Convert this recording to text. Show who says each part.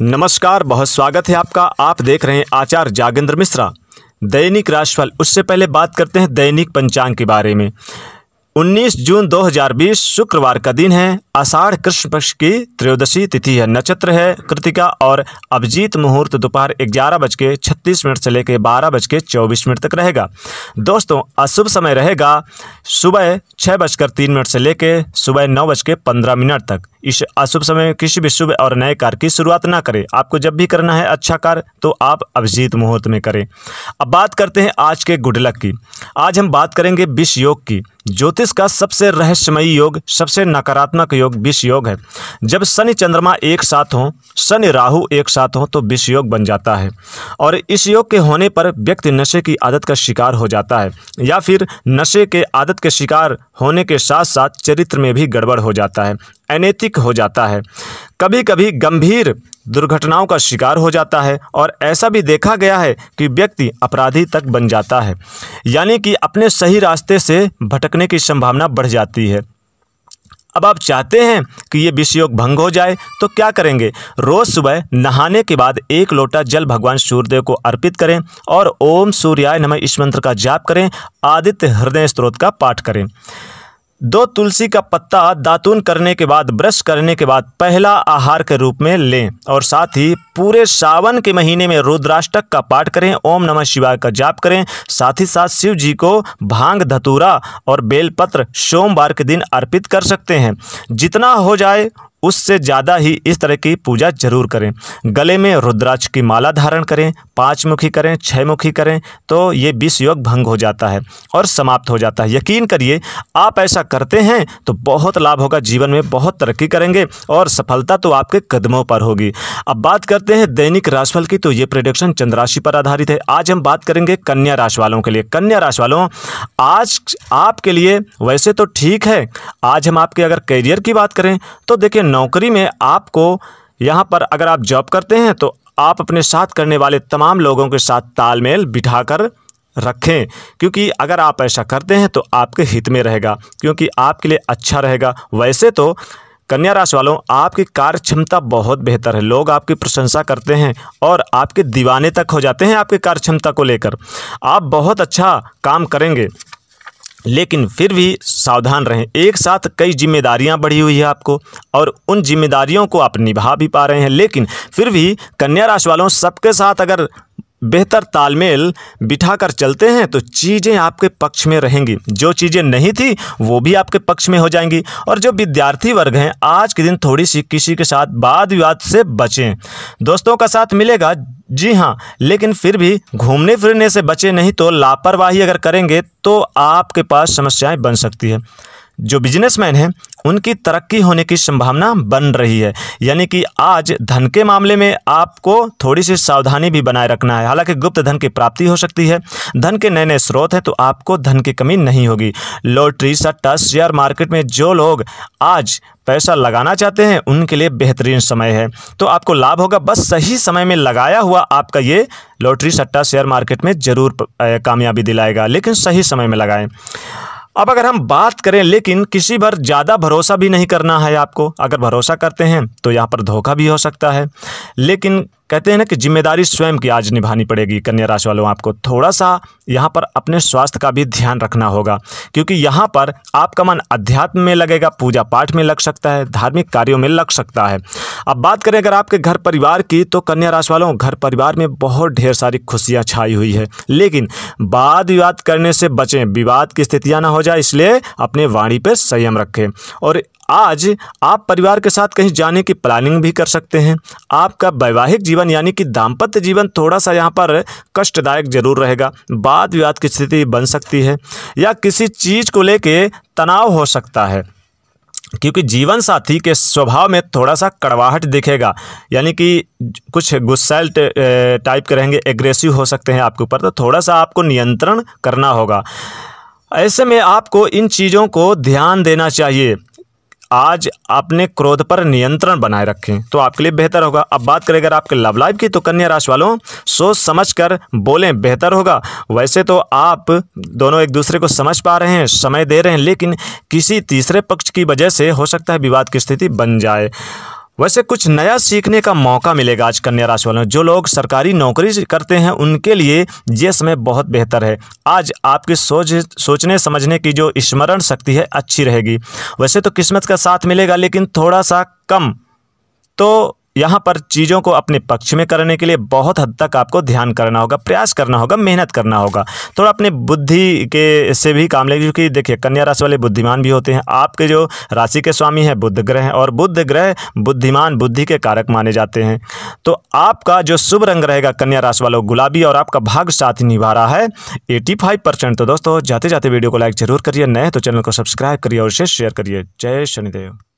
Speaker 1: नमस्कार बहुत स्वागत है आपका आप देख रहे हैं आचार्य जागेंद्र मिश्रा दैनिक राशिफल उससे पहले बात करते हैं दैनिक पंचांग के बारे में 19 जून 2020 शुक्रवार का दिन है आषाढ़ कृष्ण पक्ष की त्रयोदशी तिथि है नक्षत्र है कृतिका और अभिजीत मुहूर्त दोपहर ग्यारह बज के छत्तीस मिनट से लेकर बारह बज के चौबीस मिनट तक रहेगा दोस्तों अशुभ समय रहेगा सुबह छः बजकर तीन मिनट से लेकर सुबह नौ बज के पंद्रह मिनट तक इस अशुभ समय में किसी भी शुभ और नए कार्य की शुरुआत ना करें आपको जब भी करना है अच्छा कार्य तो आप अभिजीत मुहूर्त में करें अब बात करते हैं आज के गुडलक की आज हम बात करेंगे विश्व योग की ज्योतिष का सबसे रहस्यमयी योग सबसे नकारात्मक योग योग विष योग है जब शनि चंद्रमा एक साथ हों शनि राहु एक साथ हों तो विष योग बन जाता है और इस योग के होने पर व्यक्ति नशे की आदत का शिकार हो जाता है या फिर नशे के आदत के शिकार होने के साथ साथ चरित्र में भी गड़बड़ हो जाता है अनैतिक हो जाता है कभी कभी गंभीर दुर्घटनाओं का शिकार हो जाता है और ऐसा भी देखा गया है कि व्यक्ति अपराधी तक बन जाता है यानी कि अपने सही रास्ते से भटकने की संभावना बढ़ जाती है अब आप चाहते हैं कि ये विषयोग योग भंग हो जाए तो क्या करेंगे रोज़ सुबह नहाने के बाद एक लोटा जल भगवान सूर्यदेव को अर्पित करें और ओम सूर्याय नमः इस मंत्र का जाप करें आदित्य हृदय स्त्रोत का पाठ करें दो तुलसी का पत्ता दातून करने के बाद ब्रश करने के बाद पहला आहार के रूप में लें और साथ ही पूरे सावन के महीने में रुद्राष्टक का पाठ करें ओम नमः शिवाय का जाप करें साथ ही साथ शिव जी को भांग धतूरा और बेलपत्र सोमवार के दिन अर्पित कर सकते हैं जितना हो जाए उससे ज़्यादा ही इस तरह की पूजा जरूर करें गले में रुद्राक्ष की माला धारण करें पाँच मुखी करें छः मुखी करें तो ये बीस योग भंग हो जाता है और समाप्त हो जाता है यकीन करिए आप ऐसा करते हैं तो बहुत लाभ होगा जीवन में बहुत तरक्की करेंगे और सफलता तो आपके कदमों पर होगी अब बात करते हैं दैनिक राशिफल की तो ये प्रोडिक्शन चंद्राशि पर आधारित है आज हम बात करेंगे कन्या राशि वालों के लिए कन्या राशि वालों आज आपके लिए वैसे तो ठीक है आज हम आपके अगर करियर की बात करें तो देखिए नौकरी में आपको यहाँ पर अगर आप जॉब करते हैं तो आप अपने साथ करने वाले तमाम लोगों के साथ तालमेल बिठाकर रखें क्योंकि अगर आप ऐसा करते हैं तो आपके हित में रहेगा क्योंकि आपके लिए अच्छा रहेगा वैसे तो कन्या राशि वालों आपकी कार्य क्षमता बहुत बेहतर है लोग आपकी प्रशंसा करते हैं और आपके दीवाने तक हो जाते हैं आपके कार्य क्षमता को लेकर आप बहुत अच्छा काम करेंगे लेकिन फिर भी सावधान रहें एक साथ कई जिम्मेदारियां बढ़ी हुई है आपको और उन जिम्मेदारियों को आप निभा भी पा रहे हैं लेकिन फिर भी कन्या राशि वालों सबके साथ अगर बेहतर तालमेल बिठाकर चलते हैं तो चीज़ें आपके पक्ष में रहेंगी जो चीज़ें नहीं थी वो भी आपके पक्ष में हो जाएंगी और जो विद्यार्थी वर्ग हैं आज के दिन थोड़ी सी किसी के साथ वाद विवाद से बचें दोस्तों का साथ मिलेगा जी हाँ लेकिन फिर भी घूमने फिरने से बचे नहीं तो लापरवाही अगर करेंगे तो आपके पास समस्याएं बन सकती है जो बिजनेसमैन हैं उनकी तरक्की होने की संभावना बन रही है यानी कि आज धन के मामले में आपको थोड़ी सी सावधानी भी बनाए रखना है हालांकि गुप्त धन की प्राप्ति हो सकती है धन के नए नए स्रोत हैं तो आपको धन की कमी नहीं होगी लॉटरी सट्टा शेयर मार्केट में जो लोग आज पैसा लगाना चाहते हैं उनके लिए बेहतरीन समय है तो आपको लाभ होगा बस सही समय में लगाया हुआ आपका ये लॉटरी सट्टा शेयर मार्केट में ज़रूर कामयाबी दिलाएगा लेकिन सही समय में लगाएं अब अगर हम बात करें लेकिन किसी पर ज़्यादा भरोसा भी नहीं करना है आपको अगर भरोसा करते हैं तो यहाँ पर धोखा भी हो सकता है लेकिन कहते हैं ना कि जिम्मेदारी स्वयं की आज निभानी पड़ेगी कन्या राशि वालों आपको थोड़ा सा यहाँ पर अपने स्वास्थ्य का भी ध्यान रखना होगा क्योंकि यहाँ पर आपका मन अध्यात्म में लगेगा पूजा पाठ में लग सकता है धार्मिक कार्यों में लग सकता है अब बात करें अगर आपके घर परिवार की तो कन्या राशि वालों घर परिवार में बहुत ढेर सारी खुशियाँ छाई हुई है लेकिन वाद विवाद करने से बचें विवाद की स्थितियाँ ना हो जाए इसलिए अपने वाणी पर संयम रखें और आज आप परिवार के साथ कहीं जाने की प्लानिंग भी कर सकते हैं आपका वैवाहिक जीवन यानी कि दाम्पत्य जीवन थोड़ा सा यहाँ पर कष्टदायक जरूर रहेगा वाद विवाद की स्थिति बन सकती है या किसी चीज़ को लेके तनाव हो सकता है क्योंकि जीवन साथी के स्वभाव में थोड़ा सा कड़वाहट दिखेगा यानी कि कुछ गुस्सैल टाइप के रहेंगे एग्रेसिव हो सकते हैं आपके ऊपर तो थोड़ा सा आपको नियंत्रण करना होगा ऐसे में आपको इन चीज़ों को ध्यान देना चाहिए आज अपने क्रोध पर नियंत्रण बनाए रखें तो आपके लिए बेहतर होगा अब बात करें अगर आपके लव लाइफ की तो कन्या राशि वालों सोच समझ कर बोलें बेहतर होगा वैसे तो आप दोनों एक दूसरे को समझ पा रहे हैं समय दे रहे हैं लेकिन किसी तीसरे पक्ष की वजह से हो सकता है विवाद की स्थिति बन जाए वैसे कुछ नया सीखने का मौका मिलेगा आज कन्या राशि वालों जो लोग सरकारी नौकरी करते हैं उनके लिए ये समय बहुत बेहतर है आज आपकी सोच सोचने समझने की जो स्मरण शक्ति है अच्छी रहेगी वैसे तो किस्मत का साथ मिलेगा लेकिन थोड़ा सा कम तो यहाँ पर चीज़ों को अपने पक्ष में करने के लिए बहुत हद तक आपको ध्यान करना होगा प्रयास करना होगा मेहनत करना होगा थोड़ा अपने बुद्धि के से भी काम लेंगे क्योंकि देखिए कन्या राशि वाले बुद्धिमान भी होते हैं आपके जो राशि के स्वामी हैं बुद्ध ग्रह हैं और बुद्ध ग्रह बुद्धिमान बुद्धि के कारक माने जाते हैं तो आपका जो शुभ रंग रहेगा कन्या राशि वालों गुलाबी और आपका भाग साथ निभा रहा है एटी फाइव परसेंट तो दोस्तों जाते जाते वीडियो को लाइक जरूर करिए नए तो चैनल को सब्सक्राइब करिए और इसे शेयर करिए जय शनिदेव